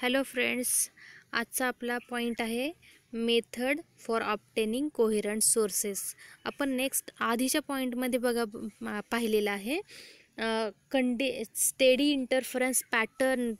hello friends आजचा आपला point आहे method for obtaining coherent sources आपण नेक्स्ट आधीच्या पॉईंटमध्ये बघा पाहिलेलं आहे कंडि स्टेडी इंटरफरन्स पॅटर्न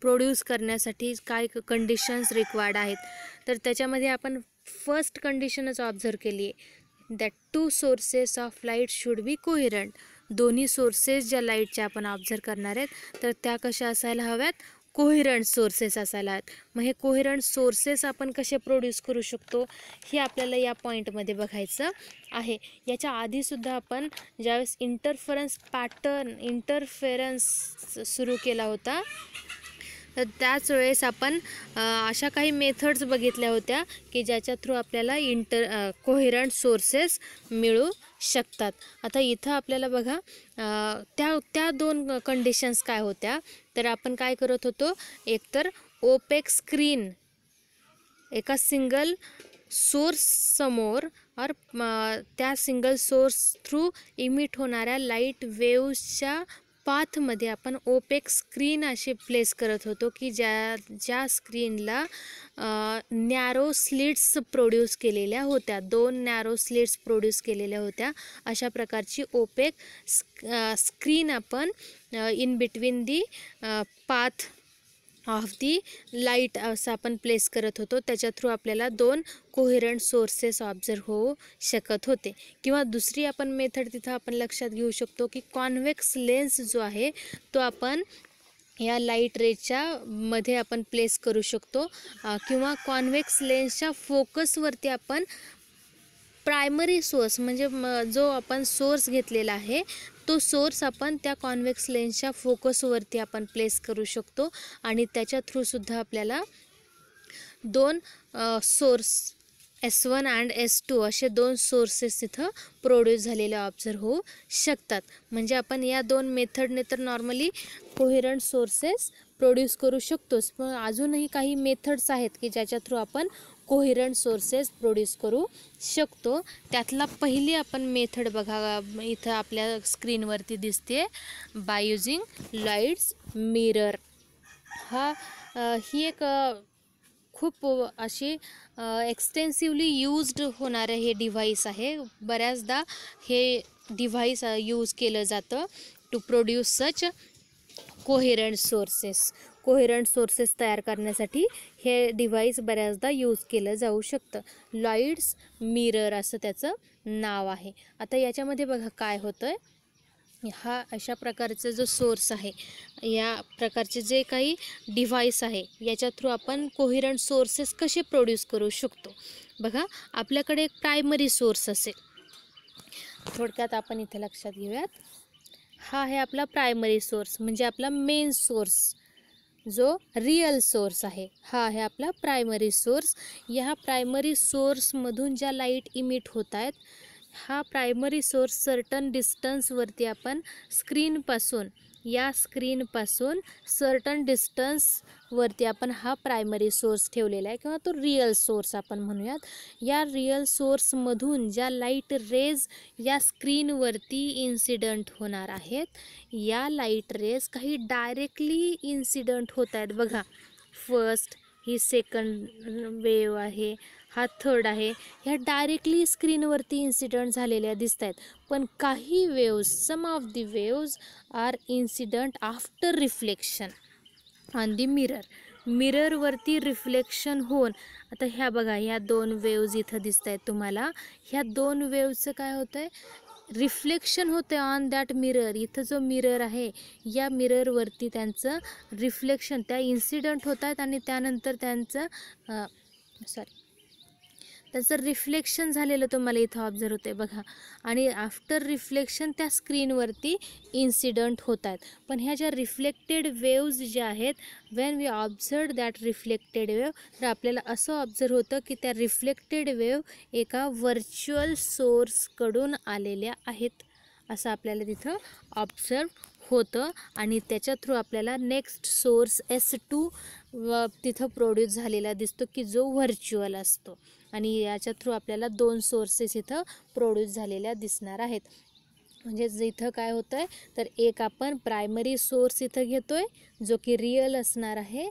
प्रोड्यूस करण्यासाठी काय कंडिशन्स रिक्वायर्ड आहेत तर त्याच्यामध्ये आपण फर्स्ट कंडिशनच ऑब्झर्व केली आहे that two sources of light should be coherent दोन्ही सोर्सेस ज्या लाईटच्या आपण ऑब्झर्व करणार आहेत तर त्या कशा असायला हव्यात कोहिरंट सोर्सेस असायलात मग हे कोहिरंट सोर्सेस आपण कसे प्रोड्यूस करू शकतो हे आपल्याला या पॉईंटमध्ये बघायचं आहे याच्या आधीसुद्धा आपण ज्यावेळेस इंटरफरन्स पॅटर्न इंटरफेरन्स सुरू केला होता तर त्याच वेळेस आपण अशा काही मेथड्स बघितल्या होत्या की ज्याच्या थ्रू आपल्याला इंटर कोहिरंट सोर्सेस मिळू शकतात आता इथं आपल्याला बघा त्या त्या दोन कंडिशन्स काय होत्या तर आपण काय करत होतो एकतर ओपेक स्क्रीन एका सिंगल सोर्स समोर और त्या सिंगल सोर्स थ्रू इमिट होणाऱ्या लाईट वेव्सच्या पाथमध्ये आपण ओपेक स्क्रीन असे प्लेस करत होतो की ज्या ज्या स्क्रीनला नॅरो स्लिट्स प्रोड्यूस केलेल्या होत्या दोन नॅरो स्लिट्स प्रोड्यूस केलेल्या होत्या अशा प्रकारची ओपेक स्क्रीन आपण in between the path of the light असं आपण प्लेस करत होतो त्याच्या थ्रू आपल्याला दोन कोहिरंट सोर्सेस ऑब्झर्व होऊ शकत होते किंवा दुसरी आपण मेथड तिथं आपण लक्षात घेऊ शकतो की कॉन्वेक्स लेन्स जो आहे तो आपण या लाईट रेच्या मध्ये आपण प्लेस करू शकतो किंवा कॉन्व्हेक्स लेन्सच्या फोकसवरती आपण प्रायमरी सोर्स म्हणजे जो आपण सोर्स घेतलेला आहे तो सोर्स आपण त्या कॉन्व्हेक्स लेन्सच्या फोकसवरती आपण प्लेस करू शकतो आणि त्याच्या थ्रूसुद्धा आपल्याला दोन source S one and S two असे दोन सोर्सेस तिथं प्रोड्यूस झालेले ऑब्झर्व होऊ शकतात म्हणजे आपण या दोन मेथडने तर नॉर्मली कोहेरंट सोर्सेस प्रोड्यूस करू शकतोच पण अजूनही काही मेथड्स आहेत की ज्याच्या थ्रू आपण कोहिरंट सोर्सेस प्रोड्यूस करू शकतो त्यातला पहिली आपण मेथड बघा इथं आपल्या स्क्रीनवरती दिसते बाय युजिंग लाईट्स मिरर हा ही एक खूप अशी एक्सटेन्सिवली यूज्ड होणारं हे डिव्हाइस आहे बऱ्याचदा हे डिव्हाइस यूज केलं जातं to produce such coherent sources coherent sources तयार करण्यासाठी हे डिव्हाइस बऱ्याचदा यूज केलं जाऊ शकतं लॉईड्स मिरर असं त्याचं नाव आहे आता याच्यामध्ये बघा काय होतं आहे हा अशा प्रकारचा जो सोर्स आहे या प्रकारचे जे काही डिव्हाइस आहे याच्या थ्रू आपण कोहिरंट सोर्सेस कसे प्रोड्यूस करू शकतो बघा आपल्याकडे एक प्रायमरी सोर्स असेल थोडक्यात आपण इथे लक्षात घेऊयात हा आहे आपला प्रायमरी सोर्स म्हणजे आपला मेन सोर्स जो रियल सोर्स आहे हा आहे आपला प्रायमरी सोर्स या प्रायमरी सोर्समधून ज्या लाईट इमिट होत आहेत हा प्रायमरी सोर्स सर्टन डिस्टन्सवरती आपण स्क्रीनपासून या स्क्रीनपासून सर्टन डिस्टन्सवरती आपण हा प्रायमरी सोर्स ठेवलेला आहे किंवा तो रिअल सोर्स आपण म्हणूयात या रिअल सोर्समधून ज्या लाईट रेज या स्क्रीनवरती इन्सिडंट होणार आहेत या लाईट रेज काही डायरेक्टली इन्सिडंट होत आहेत बघा फर्स्ट ही सेकंड वेव आहे हा थर्ड आहे ह्या डायरेक्टली स्क्रीनवरती इन्सिडंट झालेल्या दिसत आहेत पण काही waves some of the waves are incident after reflection on the mirror मिररवरती रिफ्लेक्शन होऊन आता ह्या बघा ह्या दोन वेव्ज इथं दिसत आहेत तुम्हाला ह्या दोन वेव्जचं काय होतं आहे रिफ्लेक्शन होतं ऑन दॅट मिरर इथं जो मिरर आहे या मिररवरती त्यांचं रिफ्लेक्शन त्या इन्सिडंट होत आहेत आणि त्यानंतर त्यांचं सॉरी त्याचं रिफ्लेक्शन झालेलं तुम्हाला इथं ऑब्झर्व होते बघा आणि आफ्टर रिफ्लेक्शन त्या स्क्रीनवरती इन्सिडंट होत आहेत पण ह्या ज्या रिफ्लेक्टेड वेव्ज ज्या आहेत when we observe that reflected wave तर आपल्याला असं ऑब्झर्व होतं की त्या रिफ्लेक्टेड वेव एका व्हर्च्युअल सोर्सकडून आलेल्या आहेत असं आपल्याला तिथं ऑब्झर्व होतं आणि त्याच्या थ्रू आपल्याला नेक्स्ट सोर्स एस टू तिथं प्रोड्यूस झालेला दिसतो की जो व्हर्च्युअल असतो आणि याच्या थ्रू आपल्याला दोन सोर्सेस इथं प्रोड्यूस झालेल्या दिसणार आहेत म्हणजेच इथं काय होतं आहे तर एक आपण प्रायमरी सोर्स इथं घेतो जो की रिअल असणार आहे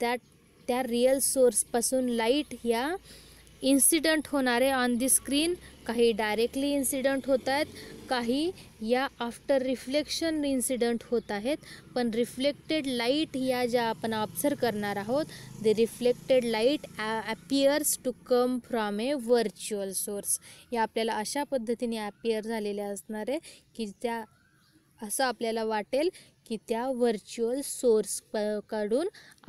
दॅट त्या रिअल सोर्सपासून लाईट या इन्सिडंट होणारे ऑन दी स्क्रीन काही डायरेक्टली इन्सिडंट होत आहेत काही या आफ्टर रिफ्लेक्शन इन्सिडंट होत आहेत पण रिफ्लेक्टेड लाईट या ज्या आपण ऑब्झर्व करणार आहोत the reflected light appears to come from a virtual source या आपल्याला अशा पद्धतीने ॲपिअर झालेल्या असणार आहे की त्या असं आपल्याला वाटेल की त्या व्हर्च्युअल सोर्स कडून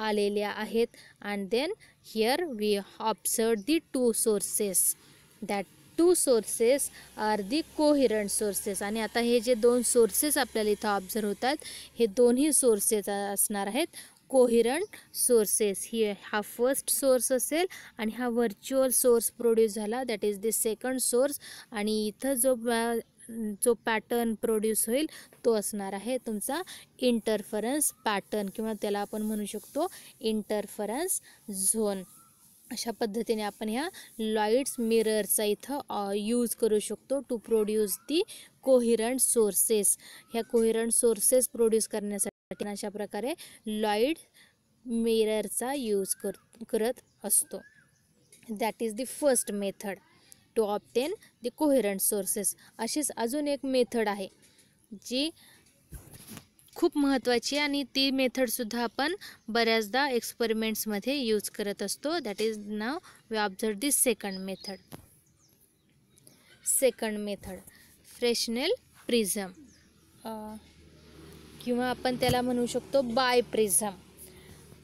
आलेल्या आहेत and then here we observe the two sources that two sources are the coherent sources आणि आता हे जे दोन सोर्सेस आपल्याला इथं ऑब्झर्व होत आहेत हे दोन्ही सोर्सेस असणार आहेत कोहिरंट सोर्सेस ही हा फर्स्ट सोर्स असेल आणि हा व्हर्च्युअल सोर्स प्रोड्यूस झाला that is the second source आणि इथं जो जो पॅटर्न प्रोड्यूस होईल तो असणार आहे तुमचा इंटरफरन्स पॅटर्न किंवा त्याला आपण म्हणू शकतो इंटरफरन्स झोन अशा पद्धतीने आपण ह्या लॉईड्स मिररचा इथं यूज करू शकतो to produce the coherent sources ह्या कोहिरंट सोर्सेस प्रोड्यूस करण्यासाठी अशा प्रकारे लॉईड मिररचा यूज कर करत असतो that is the first method to obtain the coherent sources अशीच अजून एक मेथड आहे जी खूप महत्त्वाची आणि ती मेथडसुद्धा आपण बऱ्याचदा एक्सपेरिमेंट्समध्ये यूज करत असतो that is now we observe this second method second method Fresnel prism किंवा आपण त्याला म्हणू शकतो biprism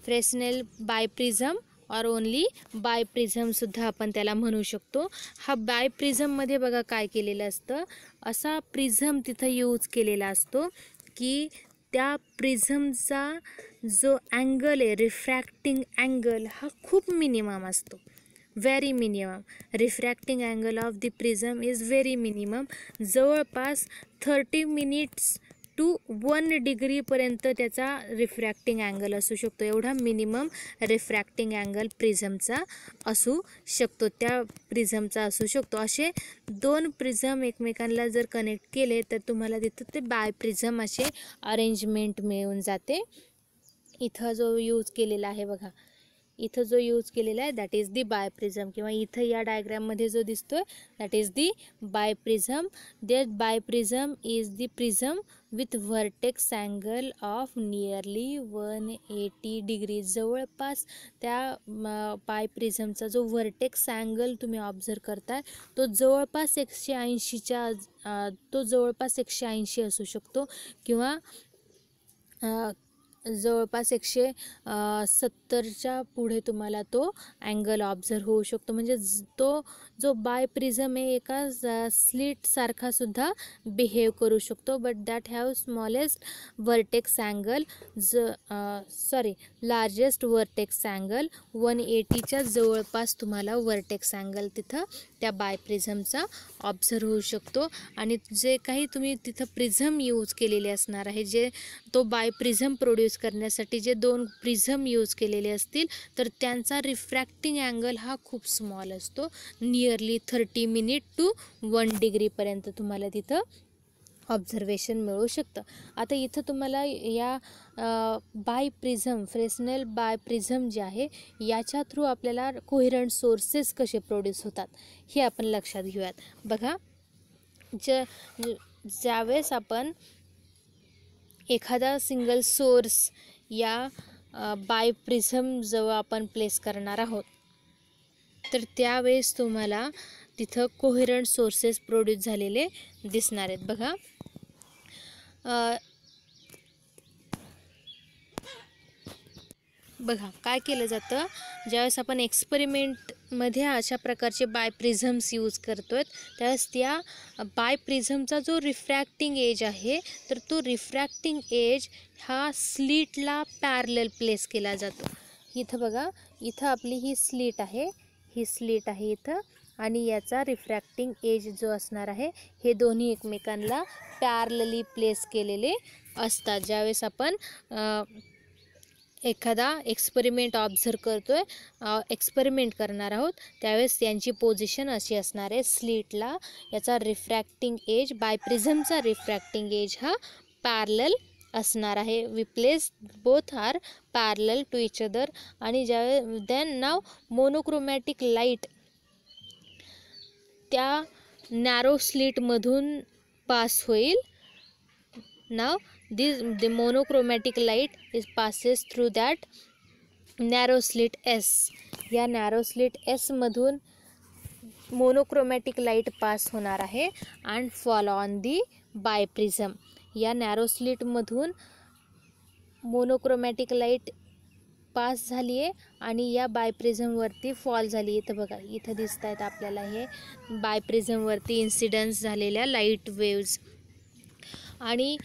Fresnel biprism और ओनली बाय प्रिझमसुद्धा आपण त्याला म्हणू शकतो हा बाय प्रिझममध्ये बघा काय केलेलं असतं असा प्रिझम तिथं यूज केलेला असतो की त्या प्रिझमचा जो अँगल आहे रिफ्रॅक्टिंग अँगल हा खूप मिनिमम असतो very minimum refracting angle of the prism is very minimum जवळपास थर्टी मिनिट्स टू वन डिग्रीपर्यंत त्याचा रिफ्रॅक्टिंग अँगल असू शकतो एवढा मिनिमम रिफ्रॅक्टिंग अँगल प्रिझमचा असू शकतो त्या प्रिझमचा असू शकतो असे दोन प्रिझम एकमेकांना जर कनेक्ट केले तर तुम्हाला तिथं ते बाय प्रिझम असे अरेंजमेंट मिळून जाते इथं जो यूज केलेला आहे बघा इथं जो यूज केलेला आहे दॅट इज दी बायप्रिझम किंवा इथं या डायग्राममध्ये जो दिसतोय that is the biprism bi biprism is the prism with vertex angle of nearly one eighty degree जवळपास त्या बायप्रिझमचा जो व्हर्टेक्स अँगल तुम्ही ऑब्झर्व करताय तो जवळपास एकशे ऐंशीच्या तो जवळपास एकशे ऐंशी असू शकतो किंवा जवळपास एकशे सत्तरच्या पुढे तुम्हाला तो अँगल ऑब्झर्व होऊ शकतो म्हणजे तो जो बाय प्रिझम आहे एका सुद्धा बिहेव करू शकतो but that have smallest vertex angle ज sorry largest vertex angle one एटीच्या जवळपास तुम्हाला वर्टेक्स अँगल तिथं त्या बाय प्रिझमचा ऑब्झर्व होऊ शकतो आणि जे काही तुम्ही तिथं प्रिझम यूज केलेले असणार आहे जे तो बाय प्रिझम प्रोड्यूस करण्यासाठी जे दोन प्रिझम यूज केलेले असतील तर त्यांचा रिफ्रॅक्टिंग अँगल हा खूप स्मॉल असतो nearly thirty minute to one डिग्रीपर्यंत तुम्हाला तिथं ऑब्झर्वेशन मिळू शकतं आता इथं तुम्हाला या biprism Fresnel biprism जे आहे याच्या थ्रू आपल्याला कोहिरंट सोर्सेस कसे प्रोड्यूस होतात हे आपण लक्षात घेऊयात बघा ज ज्यावेळेस आपण एखादा सिंगल सोर्स या बाय प्रिझमजवळ आपण प्लेस करणार आहोत तर त्यावेळेस तुम्हाला तिथं कोहिरंट सोर्सेस प्रोड्यूस झालेले दिसणार आहेत बघा बघा काय केलं जातं ज्यावेळेस आपण एक्सपेरिमेंटमध्ये अशा प्रकारचे बाय प्रिझम्स यूज करतो आहेत त्यावेळेस त्या बाय प्रिझमचा जो रिफ्रॅक्टिंग एज आहे तर तो रिफ्रॅक्टिंग एज हा स्लीटला पॅरल प्लेस केला जातो इथं बघा इथं आपली ही स्लीट आहे ही स्लीट आहे इथं आणि याचा रिफ्रॅक्टिंग एज जो असणार आहे हे दोन्ही एकमेकांना पॅरलली प्लेस केलेले असतात ज्यावेळेस आपण एखादा एक्सपेरिमेंट ऑब्झर्व करतो आहे एक्सपेरिमेंट करणार आहोत त्यावेळेस त्यांची पोझिशन अशी असणार आहे स्लीटला याचा रिफ्रॅक्टिंग एज बायप्रिझमचा रिफ्रॅक्टिंग एज हा पॅरल असणार आहे we place both are parallel to each other आणि ज्यावे दॅन नाव मोनोक्रोमॅटिक लाईट त्या नॅरो स्लीटमधून पास होईल now this the monochromatic light is passes through that narrow slit s या नॅरो एसमधून मोनोक्रोमॅटिक लाईट पास होणार आहे and fall on the biprism या slit मोनोक्रोमॅटिक लाईट पास झाली आहे आणि या बायप्रिझमवरती फॉल झाली इथं बघा इथं दिसत आहेत आपल्याला हे बायप्रिझमवरती इन्सिडन्स झालेल्या लाईट वेव्ज आणि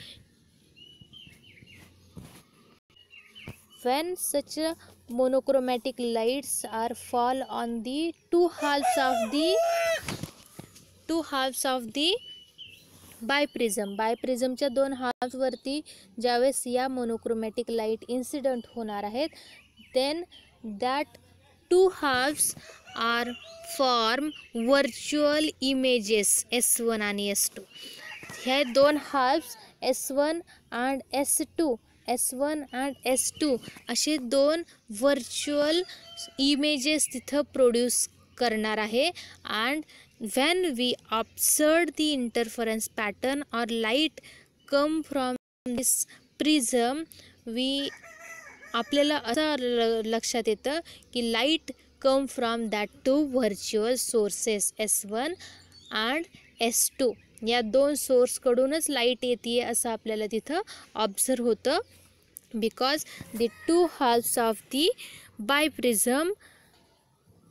when such uh, monochromatic lights are fall on the two halves of the two halves of the biprism बायप्रिझमच्या दोन हाफवरती ज्यावेळेस या मोनोक्रोमॅटिक लाईट इन्सिडंट होणार आहेत then that two halves are form virtual images S one आणि S two हे दोन halves S one and S two S one and S two असे दोन व्हर्च्युअल इमेजेस तिथं प्रोड्यूस करणार आहे and when we observe the interference pattern or light come from this prism we आपल्याला असं लक्षात येतं की light come from that two virtual sources S one and S two या दोन सोर्सकडूनच लाईट येते असं आपल्याला तिथं ऑब्झर्व होतं because the two halves of the biprism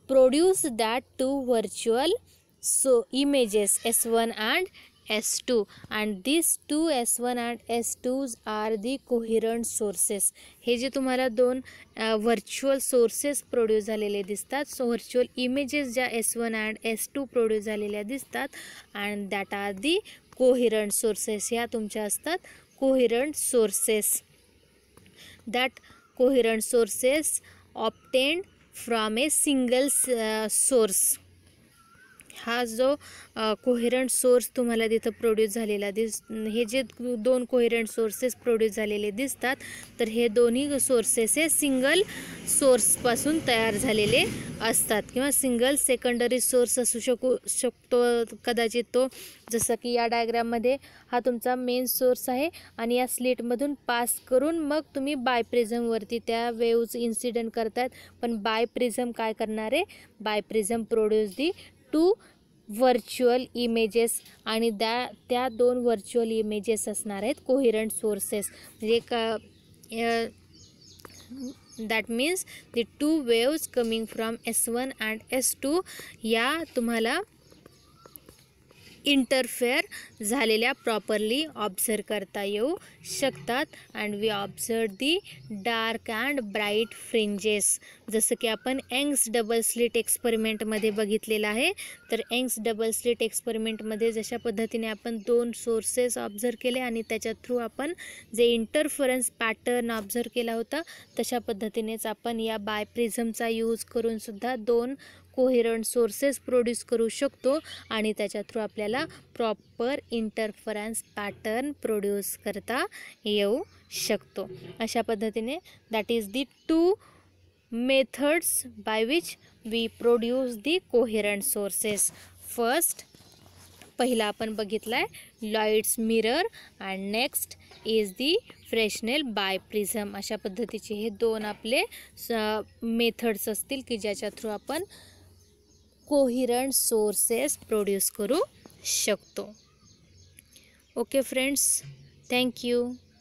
produce that two virtual so images S one and S two and this two S one and S S2s are the coherent sources हे जे तुम्हाला दोन virtual sources produce झालेले दिसतात so virtual images ज्या S one and S two produce झालेल्या दिसतात and that are the coherent sources ह्या तुमच्या असतात coherent sources that coherent sources ऑप्टेंड from a single source हा जो कोहेरंट सोर्स तुम्हाला तिथं प्रोड्यूस झालेला दिस हे जे दोन कोहेरंट सोर्सेस प्रोड्यूस झालेले दिसतात तर हे दोन्ही सोर्सेस हे सिंगल सोर्सपासून तयार झालेले असतात किंवा सिंगल सेकंडरी सोर्स असू शकू शकतो कदाचित तो जसं की या डायग्राममध्ये हा तुमचा मेन सोर्स आहे आणि या स्लेटमधून पास करून मग तुम्ही बायप्रिझमवरती त्या वेव्ज इन्सिडंट करतात पण बायप्रिझम काय करणार आहे biprism produce the two virtual images आणि द्या त्या दोन व्हर्च्युअल इमेजेस असणार आहेत कोहिरंट सोर्सेस म्हणजे का that means the two waves coming from S one and S two या तुम्हाला इंटरफेअर झालेल्या प्रॉपरली ऑब्झर्व करता येऊ शकतात and we observe the dark and bright fringes जसं की आपण एंग्स डबल स्लिट एक्सपेरिमेंटमध्ये बघितलेलं आहे तर एंग्स डबल स्लिट एक्सपेरिमेंटमध्ये जशा पद्धतीने आपण दोन सोर्सेस ऑब्झर्व केले आणि त्याच्या थ्रू आपण जे इंटरफरन्स पॅटर्न ऑब्झर्व केला होता तशा पद्धतीनेच आपण या बायप्रिझमचा यूज करूनसुद्धा दोन कोहेरंट सोर्सेस प्रोड्यूस करू शकतो आणि त्याच्या थ्रू आपल्याला प्रॉपर इंटरफरन्स पॅटर्न प्रोड्यूस करता येऊ शकतो अशा पद्धतीने that is the two methods by which we produce the coherent sources first पहिला आपण बघितला आहे Lloyd's mirror and next is the Fresnel biprism अशा पद्धतीचे हे दोन आपले मेथड्स असतील की ज्याच्या थ्रू आपण कोहिरंट सोर्सेस प्रोड्यूस करू शकतो ओके फ्रेंड्स थँक्यू